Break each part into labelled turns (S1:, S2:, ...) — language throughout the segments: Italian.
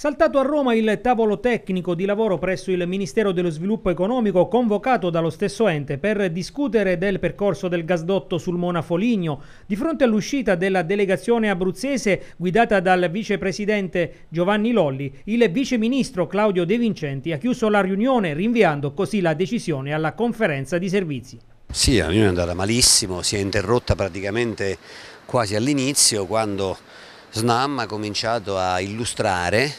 S1: Saltato a Roma il tavolo tecnico di lavoro presso il Ministero dello Sviluppo Economico convocato dallo stesso ente per discutere del percorso del gasdotto sul Mona Foligno. Di fronte all'uscita della delegazione abruzzese guidata dal vicepresidente Giovanni Lolli, il viceministro Claudio De Vincenti ha chiuso la riunione rinviando così la decisione alla conferenza di servizi.
S2: Sì, la riunione è andata malissimo, si è interrotta praticamente quasi all'inizio quando SNAM ha cominciato a illustrare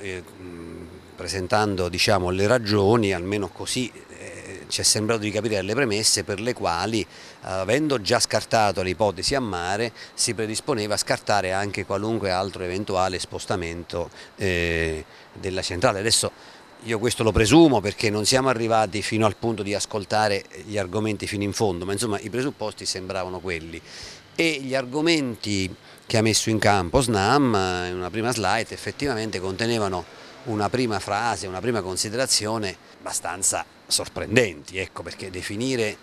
S2: eh, mm, presentando diciamo, le ragioni, almeno così eh, ci è sembrato di capire le premesse per le quali, eh, avendo già scartato l'ipotesi a mare, si predisponeva a scartare anche qualunque altro eventuale spostamento eh, della centrale. Adesso io questo lo presumo perché non siamo arrivati fino al punto di ascoltare gli argomenti fino in fondo, ma insomma i presupposti sembravano quelli e gli argomenti che ha messo in campo Snam eh, in una prima slide effettivamente contenevano una prima frase, una prima considerazione abbastanza sorprendenti, ecco perché definire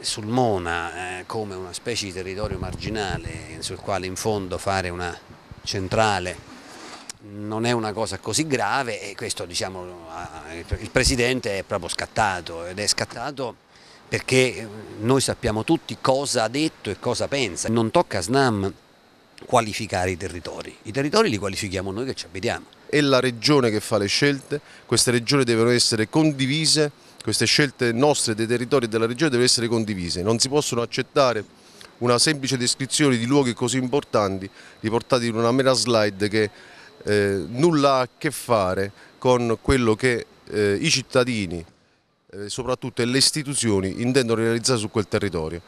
S2: Sulmona eh, come una specie di territorio marginale sul quale in fondo fare una centrale non è una cosa così grave e questo diciamo, il Presidente è proprio scattato ed è scattato perché eh, noi sappiamo tutti cosa ha detto e cosa pensa. Non tocca a SNAM qualificare i territori, i territori li qualifichiamo
S3: noi che ci abitiamo. È la regione che fa le scelte, queste regioni devono essere condivise, queste scelte nostre dei territori e della regione devono essere condivise, non si possono accettare una semplice descrizione di luoghi così importanti riportati in una mera slide che eh, nulla ha a che fare con quello che eh, i cittadini eh, soprattutto le istituzioni intendono realizzare su quel territorio.